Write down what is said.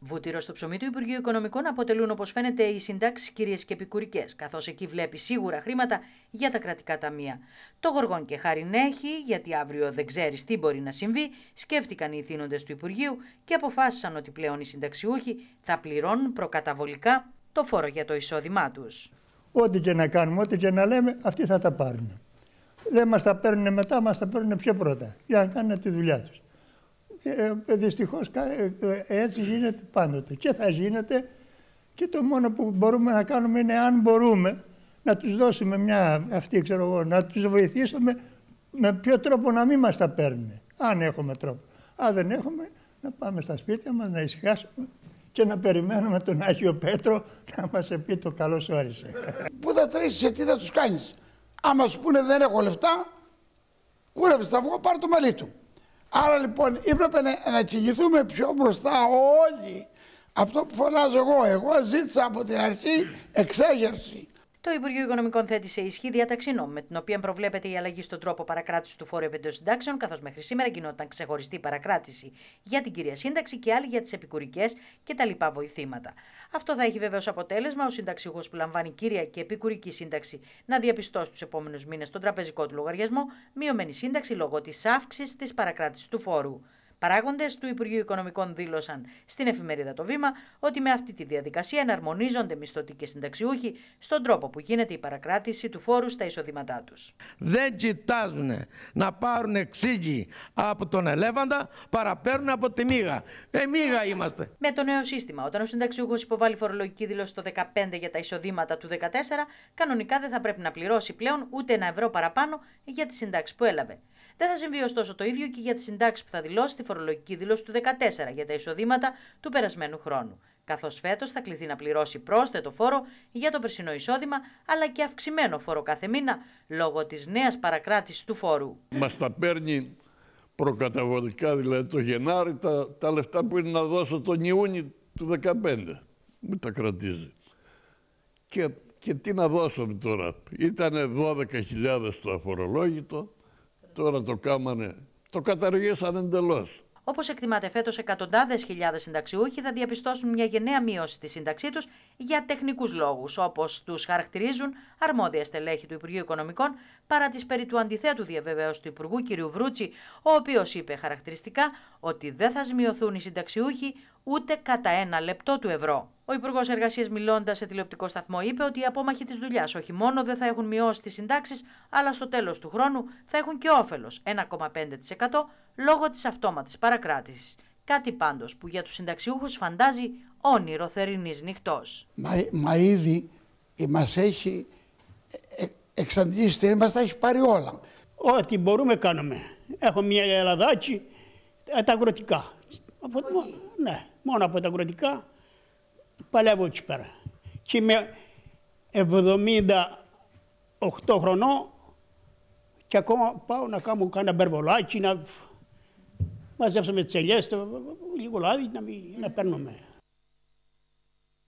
Βουτύρος στο ψωμί του Υπουργείου Οικονομικών αποτελούν, όπως φαίνεται, οι συντάξεις κυρίες και επικουρικές, καθώς εκεί βλέπει σίγουρα χρήματα για τα κρατικά ταμεία. Το γοργόν και να έχει, γιατί αύριο δεν ξέρεις τι μπορεί να συμβεί, σκέφτηκαν οι ηθήνοντες του Υπουργείου και αποφάσισαν ότι πλέον οι συνταξιούχοι θα πληρώνουν προκαταβολικά το φόρο για το εισόδημά τους. Ό,τι και να κάνουμε, ό,τι και να λέμε, αυτοί θα τα πάρουν. Δεν μας τα παίρνουν μετά, μας τα παίρνουν πιο πρώτα για να κάνουν τη δουλειά τους. Ε, ε, ε, δυστυχώς ε, έτσι γίνεται πάντοτε και θα γίνεται και το μόνο που μπορούμε να κάνουμε είναι αν μπορούμε να τους δώσουμε μια αυτή ξέρω εγώ, να τους βοηθήσουμε με ποιο τρόπο να μην μας τα παίρνουν, αν έχουμε τρόπο. Αν δεν έχουμε, να πάμε στα σπίτια μας, να ησυχάσουμε και να περιμένουμε τον Άγιο Πέτρο να μας πει το καλό όρισε. Πού θα σε τι θα τους κάνεις. Άμα σου πούνε δεν έχω λεφτά, κούρεψε τα βγω, πάρε το μαλλί του. Άρα λοιπόν έπρεπε να, να κινηθούμε πιο μπροστά όλοι. Αυτό που φωνάζω εγώ. Εγώ ζήτησα από την αρχή εξέγερση. Το Υπουργείο Οικονομικών θέτει σε ισχύ διάταξη νόμου, με την οποία προβλέπεται η αλλαγή στον τρόπο παρακράτησης του φόρου επενδύων συντάξεων, καθώς μέχρι σήμερα γινόταν ξεχωριστή παρακράτηση για την κυρία σύνταξη και άλλη για τις επικουρικές και τα λοιπά βοηθήματα. Αυτό θα έχει βεβαίω αποτέλεσμα ο συνταξιούχος που λαμβάνει κύρια και επικουρική σύνταξη να διαπιστώσει τους επόμενους μήνες τον τραπεζικό του λογαριασμό μειωμένη σύνταξη λόγω της αύξησης της παρακράτησης του φόρου. Παράγοντες του Υπουργείου Οικονομικών δήλωσαν στην εφημερίδα Το Βήμα ότι με αυτή τη διαδικασία εναρμονίζονται μισθωτοί και συνταξιούχοι στον τρόπο που γίνεται η παρακράτηση του φόρου στα εισοδήματά τους. Δεν κοιτάζουν να πάρουν εξήγη από τον Ελέβαντα παραπέρνουν από τη μίγα. Εμείγα είμαστε. Με το νέο σύστημα, όταν ο συνταξιούχος υποβάλλει φορολογική δήλωση το 15 για τα εισοδήματα του 14, κανονικά δεν θα πρέπει να πληρώσει πλέον ούτε ένα ευρώ παραπάνω για τη συντάξη που έλαβε. Δεν θα συμβεί ωστόσο το ίδιο και για τις συντάξεις που θα δηλώσει τη φορολογική δήλωση του 2014 για τα εισοδήματα του περασμένου χρόνου. Καθώς φέτος θα κληθεί να πληρώσει πρόσθετο φόρο για το περσινό εισόδημα, αλλά και αυξημένο φόρο κάθε μήνα λόγω της νέας παρακράτησης του φόρου. Μας τα παίρνει προκαταβολικά, δηλαδή το Γενάρη, τα, τα λεφτά που είναι να δώσω τον Ιούνιο του 2015. Μου τα κρατίζει. Και, τι να δώσω τώρα. Ήταν 12.000 το αφορολόγητο, Τώρα το κάμανε. Το καταργήσαν εντελώς. Όπως εκτιμάται φέτος, εκατοντάδες χιλιάδες συνταξιούχοι θα διαπιστώσουν μια γενναία μείωση στη σύνταξή τους για τεχνικούς λόγους, όπως τους χαρακτηρίζουν αρμόδια στελέχη του Υπουργείου Οικονομικών, παρά τις περί του αντιθέτου διαβεβαίωσης του Υπουργού κ. Βρούτσι, ο οποίος είπε χαρακτηριστικά ότι δεν θα σμειωθούν οι συνταξιούχοι ούτε κατά ένα λεπτό του ευρώ. Ο Υπουργός Εργασίας, μιλώντας σε τηλεοπτικό σταθμό, είπε ότι οι απόμαχοι της δουλειάς όχι μόνο δεν θα έχουν μειώσει τις συντάξεις, αλλά στο τέλος του χρόνου θα έχουν και όφελος 1,5% λόγω της αυτόματης παρακράτησης. Κάτι πάντως που για τους συνταξιούχους φαντάζει όνειρο θερινής νυχτός. Μα, ήδη μας έχει ε, εξαντλήσει, μας τα έχει πάρει όλα. Ό,τι μπορούμε κάνουμε. Έχω μια ελαδάκι, ε, τα αγροτικά. ναι, μόνο από τα αγροτικά παλεύω εκεί πέρα. Και είμαι 78 χρονών και ακόμα πάω να κάνω κάνα μπερβολάκι, να μαζέψουμε τις ελιές, λίγο λάδι να, μην, να παίρνουμε.